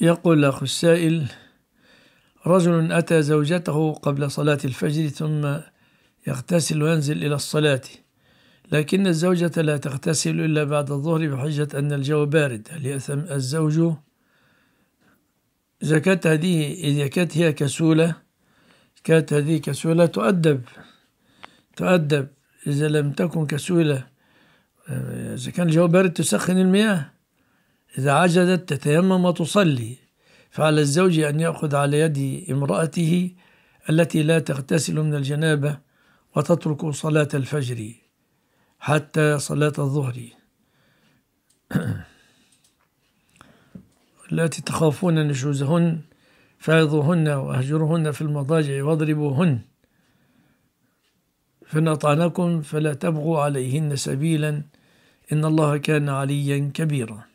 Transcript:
يقول أخو السائل رجل أتى زوجته قبل صلاة الفجر ثم يغتسل وينزل إلى الصلاة لكن الزوجة لا تغتسل إلا بعد الظهر بحجة أن الجو بارد هل الزوج الزوج زكاة هذه إذا كانت هي كسولة كانت هذه كسولة تؤدب تؤدب إذا لم تكن كسولة إذا كان الجو بارد تسخن المياه إذا عجزت تتيمم وتصلي فعلى الزوج أن يأخذ على يد امرأته التي لا تغتسل من الجنابة وتترك صلاة الفجر حتى صلاة الظهر التي تخافون نشوزهن فاعظوهن واهجرهن في المضاجع واضربوهن فإن أطعنكم فلا تبغوا عليهن سبيلا إن الله كان عليا كبيرا